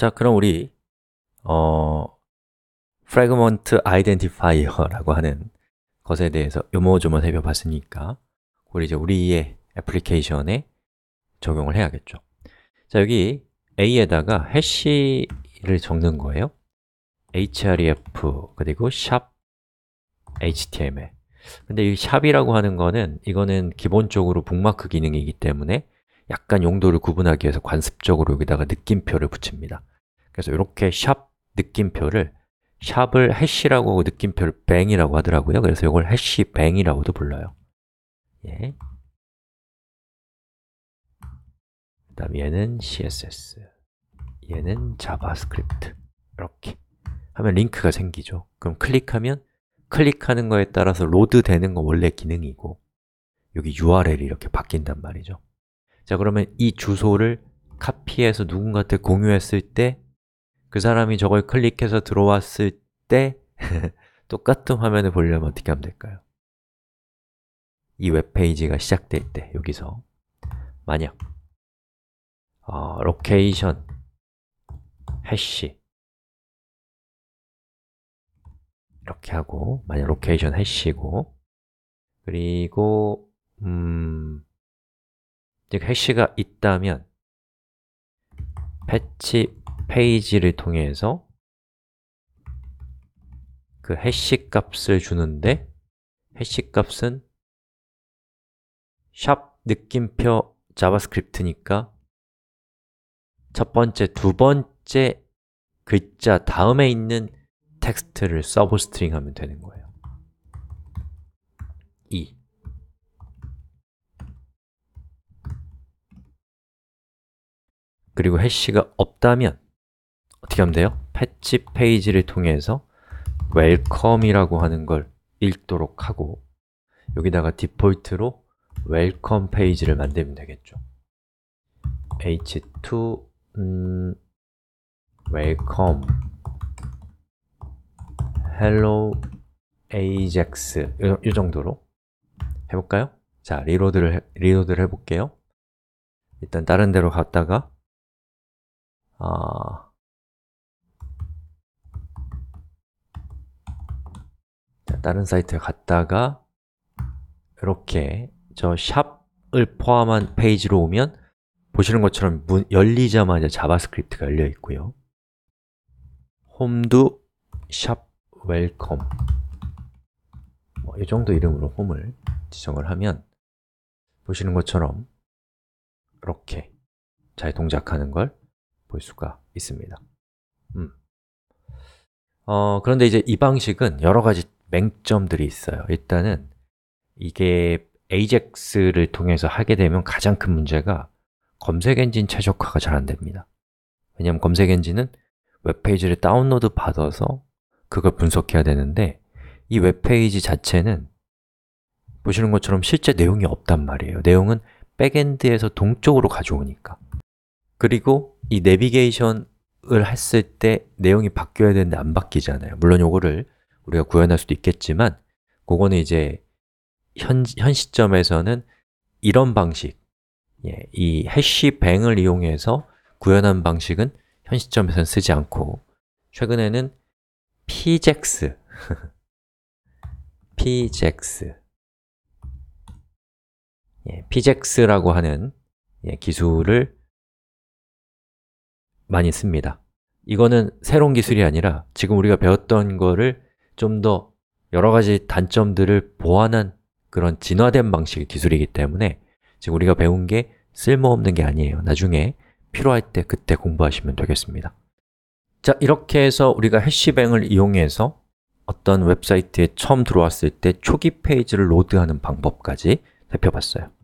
자, 그럼 우리 어 fragment i d e n t i f i e r 라고 하는 것에 대해서 요모조모 살펴봤으니까 우리 이제 우리의 애플리케이션에 적용을 해야겠죠. 자, 여기 A에다가 해시를 적는 거예요. href 그리고 샵 html 근데 이 샵이라고 하는 거는 이거는 기본적으로 북마크 기능이기 때문에 약간 용도를 구분하기 위해서 관습적으로 여기다가 느낌표를 붙입니다 그래서 이렇게 샵 느낌표를 샵을 해시라고 하고 느낌표를 뱅이라고 하더라고요 그래서 이걸 해시뱅이라고도 불러요 예. 그 다음 얘는 CSS 얘는 자바스크립트 이렇게 하면 링크가 생기죠 그럼 클릭하면 클릭하는 거에 따라서 로드 되는 건 원래 기능이고 여기 URL이 이렇게 바뀐단 말이죠 자, 그러면 이 주소를 카피해서 누군가한테 공유했을 때 그 사람이 저걸 클릭해서 들어왔을 때 똑같은 화면을 보려면 어떻게 하면 될까요? 이 웹페이지가 시작될 때 여기서 만약 어, 로케이션 해시 이렇게 하고 만약 로케이션 해시고 그리고 음즉 해시가 있다면 패치 페이지를 통해서 그 해시 값을 주는데 해시 값은 샵 느낌표 자바스크립트니까 첫 번째, 두 번째 글자 다음에 있는 텍스트를 서브 스트링 하면 되는 거예요. 2. 그리고 해시가 없다면 어떻게 하면 돼요? 패치 페이지를 통해서 웰컴이라고 하는 걸 읽도록 하고 여기다가 디폴트로 웰컴 페이지를 만들면 되겠죠 h2 음, welcome hello ajax 이 정도로 해볼까요? 자, 리로드를, 해, 리로드를 해볼게요 일단 다른 데로 갔다가 어, 다른 사이트에 갔다가 이렇게 저 샵을 포함한 페이지로 오면 보시는 것처럼 문 열리자마자 자바스크립트가 열려 있고요 홈도 샵 웰컴 뭐, 이 정도 이름으로 홈을 지정을 하면 보시는 것처럼 이렇게 잘 동작하는 걸볼 수가 있습니다 음. 어, 그런데 이제 이 방식은 여러 가지 맹점들이 있어요 일단은 이게 AJAX를 통해서 하게 되면 가장 큰 문제가 검색 엔진 최적화가 잘 안 됩니다 왜냐하면 검색 엔진은 웹페이지를 다운로드 받아서 그걸 분석해야 되는데 이 웹페이지 자체는 보시는 것처럼 실제 내용이 없단 말이에요 내용은 백엔드에서 동쪽으로 가져오니까 그리고 이 내비게이션을 했을 때 내용이 바뀌어야 되는데 안 바뀌잖아요 물론 이거를 우리가 구현할 수도 있겠지만 그거는 이제 현, 현 시점에서는 이런 방식 예, 이 해시뱅을 이용해서 구현한 방식은 현 시점에서는 쓰지 않고 최근에는 pjax e pjax e 예, pjax라고 e 하는 예, 기술을 많이 씁니다 이거는 새로운 기술이 아니라 지금 우리가 배웠던 거를 좀 더 여러 가지 단점들을 보완한 그런 진화된 방식의 기술이기 때문에 지금 우리가 배운 게 쓸모없는 게 아니에요 나중에 필요할 때 그때 공부하시면 되겠습니다 자, 이렇게 해서 우리가 해시뱅을 이용해서 어떤 웹사이트에 처음 들어왔을 때 초기 페이지를 로드하는 방법까지 살펴봤어요